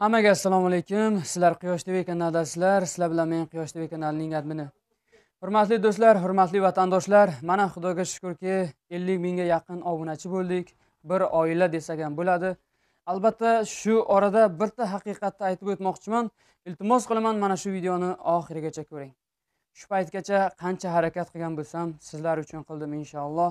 hammaga assalomu alaykum sizlar quyosh tv kanalidasizlar sizlar bilan men quyosh tv kanalining admini hurmatli do'stlar hurmatli vatandoshlar mana xudoga shukurki ellik mingga yaqin obunachi bo'ldik bir oila desak ham bo'ladi albatta shu orada bitta haqiqatni aytib o'tmoqchiman iltimos qilaman mana shu videoni oxirigacha ko'ring shu paytgacha qancha harakat qilgan bo'lsam sizlar uchun qildim inshaalloh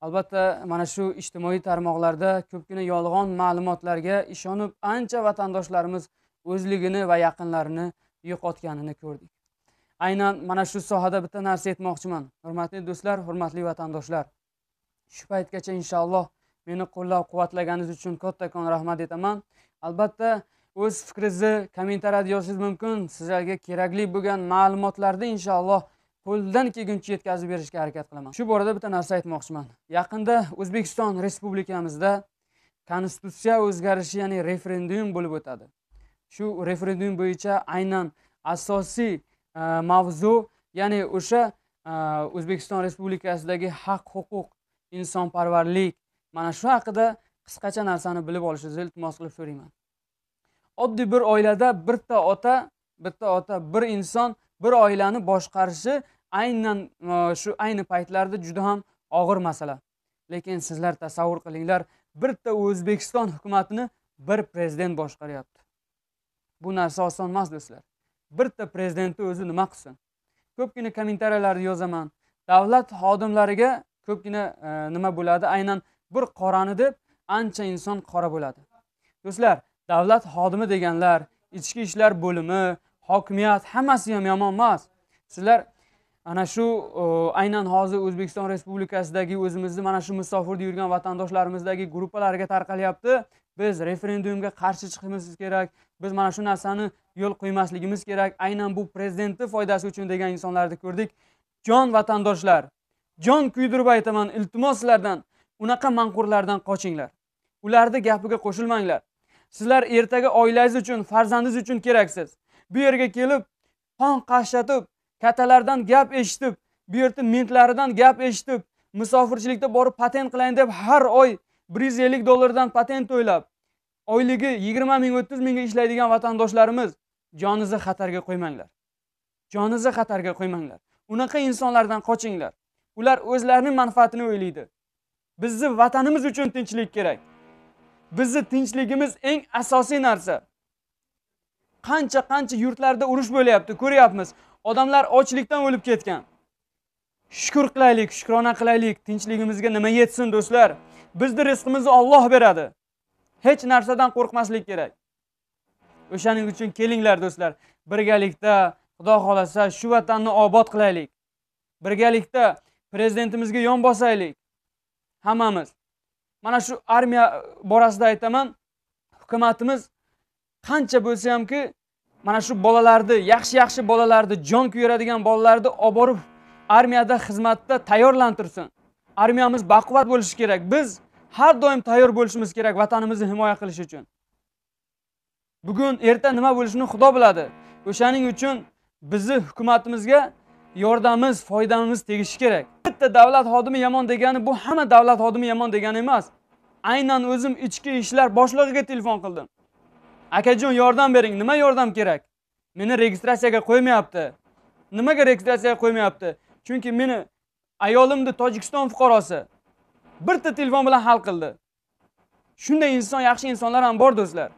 albatta mana shu ijtimoiy tarmoqlarda ko'pgina yolg'on ma'lumotlarga ishonib ancha vatandoshlarimiz o'zligini va yaqinlarini yo'qotganini ko'rdik aynan mana shu sohada bitta narsa aytmoqchiman hurmatli do'stlar hurmatli vatandoshlar shu paytgacha inshaalloh meni qo'llab quvvatlaganingiz uchun kattakon rahmat aytaman albatta o'z fikringizni kommentariyada yozishingiz mumkin sizlarga kerakli bo'lgan ma'lumotlarni inshaalloh qo'ldan kelguncha yetkazib berishga harakat qilaman shu borada bitta narsa aytmoqchiman yaqinda o'zbekiston respublikamizda konstitutsiya o'zgarishi ya'ni referendum bo'lib o'tadi shu referendum bo'yicha aynan asosiy e, mavzu ya'ni o'sha e, o'zbekiston respublikasidagi haq huquq insonparvarlik mana shu haqida qisqacha narsani bilib olishingizni iltimos qilib so'rayman oddiy bir oilada bitta ota bitta ota bir inson bir oilani boshqarishi aynan e, shu ayni paytlarda juda ham og'ir masala lekin sizlar tasavvur qilinglar bitta o'zbekiston hukumatini bir prezident boshqaryapti bu narsa oson emas do'stlar bitta prezidentni o'zi nima qilsin ko'pgina kommentariyalarni yozaman davlat xodimlariga ko'pgina e, nima bo'ladi aynan bir qorani deb ancha inson qora bo'ladi do'stlar davlat xodimi deganlar ichki ishlar bo'limi hokimiyat hammasi ham yomon emas sizlar ana shu e, aynan hozir o'zbekiston respublikasidagi o'zimizni mana shu musofirda yurgan vatandoshlarimizdagi gruppalarga tarqalyapti biz referendumga qarshi chiqishimiz kerak biz mana shu narsani yo'l qo'ymasligimiz kerak aynan bu prezidentni foydasi uchun degan insonlarni ko'rdik jon vatandoshlar jon kuydirib aytaman iltimos sizlardan unaqa manqurlardan qochinglar ularni gapiga qo'shilmanglar sizlar ertaga oilangiz uchun farzandingiz uchun keraksiz bu yerga kelib qon qashshatib kattalardan gap eshitib bu yerda mentlaridan gap eshitib musofirchilikda borib patent qilayin deb har oy bir yuz ellik dollardan patent to'ylab oyligi yigirma ming o'ttiz mingga ishlaydigan vatandoshlarimiz jonizni xatarga qo'ymanglar jonizni xatarga qo'ymanglar unaqa insonlardan qochinglar ular o'zlarini manfaatini o'ylaydi bizni vatanimiz uchun tinchlik kerak bizni tinchligimiz eng asosiy narsa qancha qancha yurtlarda urush bo'lyapti ko'ryapmiz odamlar ochlikdan o'lib ketgan shukur qilaylik shukrona qilaylik tinchligimizga nima yetsin do'stlar bizni rizqimizni Alloh beradi hech narsadan qo'rqmaslik kerak o'shaning uchun kelinglar do'stlar birgalikda xudo xohlasa shu vatanni obod qilaylik birgalikda prezidentimizga yon bosaylik hammamiz mana shu armiya borasida aytaman hukumatimiz qancha bo'lsa hamki mana shu bolalarni yaxshi yaxshi bolalarni jon kuydiradigan bolalarni olib borib armiyada xizmatda tayyorlantirsin armiyamiz baquvvat bo'lishi kerak biz har doim tayyor bo'lishimiz kerak vatanimizni himoya qilish uchun bugun erta nima bo'lishini xudo biladi o'shaning uchun bizni hukumatimizga yordamimiz foydamiz tegishi kerak bitta davlat xodimi yomon degani bu hamma davlat xodimi yomon degani emas aynan o'zim ichki ishlar boshlig'iga telefon qildim akajon yordam bering nima yordam kerak meni registratsiyaga qo'ymayapti nimaga registratsiyaga qo'ymayapti chunki meni ayolimni tojikiston fuqarosi bitta telefon bilan hal qildi shunday inson yaxshi insonlar ham bor do'stlar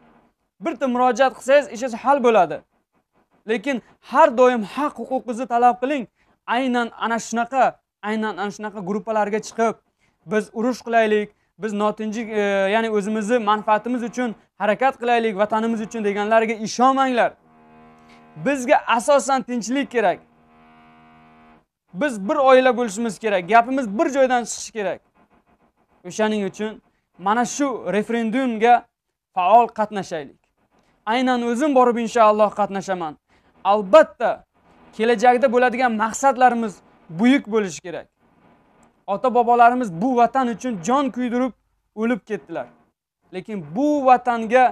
bitta murojaat qilsangiz ishingiz hal bo'ladi lekin har doim haq huquqingizni talab qiling aynan ana shunaqa aynan ana shunaqa gruppalarga chiqib biz urush qilaylik biz notinchlik e, ya'ni o'zimizni manfaatimiz uchun harakat qilaylik vatanimiz uchun deganlarga ishonmanglar bizga asosan tinchlik kerak biz bir oila bo'lishimiz kerak gapimiz bir joydan chiqishi kerak o'shaning uchun mana shu referendumga faol qatnashaylik aynan o'zim borib inshaalloh qatnashaman albatta kelajakda bo'ladigan maqsadlarimiz buyuk bo'lishi kerak ota bobolarimiz bu vatan uchun jon kuydirib o'lib ketdilar lekin bu vatanga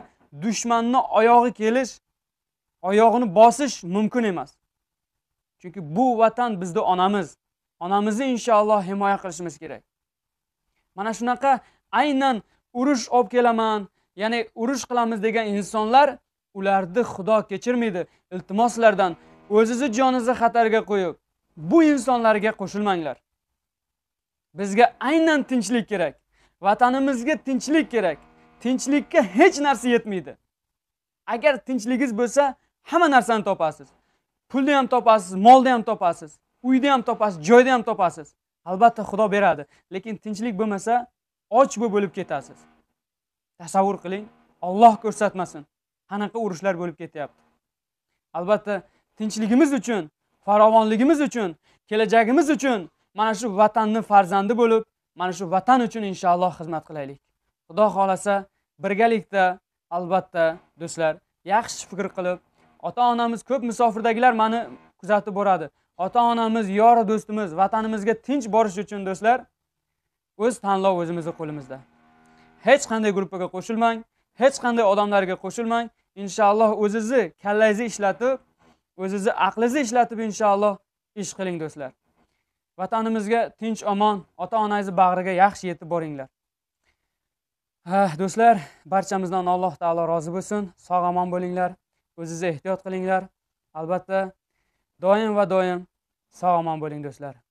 dushmanni oyog'i kelish oyog'ini bosish mumkin emas chunki bu vatan bizni onamiz onamizni inshaalloh himoya qilishimiz kerak mana shunaqa aynan urush olib kelaman ya'ni urush qilamiz degan insonlar ularni xudo kechirmaydi iltimoslardan o'zizni joningizni xatarga qo'yib bu insonlarga qo'shilmanglar bizga aynan tinchlik kerak vatanimizga tinchlik kerak tinchlikka hech narsa yetmaydi agar tinchligingiz bo'lsa hamma narsani topasiz pulni ham topasiz molni ham topasiz uyni ham topasiz joyni ham topasiz albatta xudo beradi lekin tinchlik bo'lmasa och bo'lib ketasiz tasavvur qiling olloh ko'rsatmasin qanaqa urushlar bo'lib ketyapti albatta tinchligimiz uchun farovonligimiz uchun kelajagimiz uchun mana shu vatanni farzandi bo'lib mana shu vatan uchun inshaalloh xizmat qilaylik xudo xohlasa birgalikda albatta do'stlar yaxshi fikr qilib ota onamiz ko'p musofirdagilar mani kuzatib boradi ota onamiz yor do'stimiz vatanimizga tinch borish uchun do'stlar o'z tanlov o'zimizni qo'limizda hech qanday gruppaga qo'shilmang hech qanday odamlarga qo'shilmang inshaalloh o'zizni kallangizni ishlatib o'zizni aqlingizni ishlatib inshaalloh ish qiling do'stlar vatanimizga tinch omon ota onangizni bag'riga yaxshi yetib boringlar do'stlar barchamizdan alloh taolo rozi bo'lsin sog' omon bo'linglar o'zingizga ehtiyot qilinglar albatta doim va doim sog' omon bo'ling do'stlar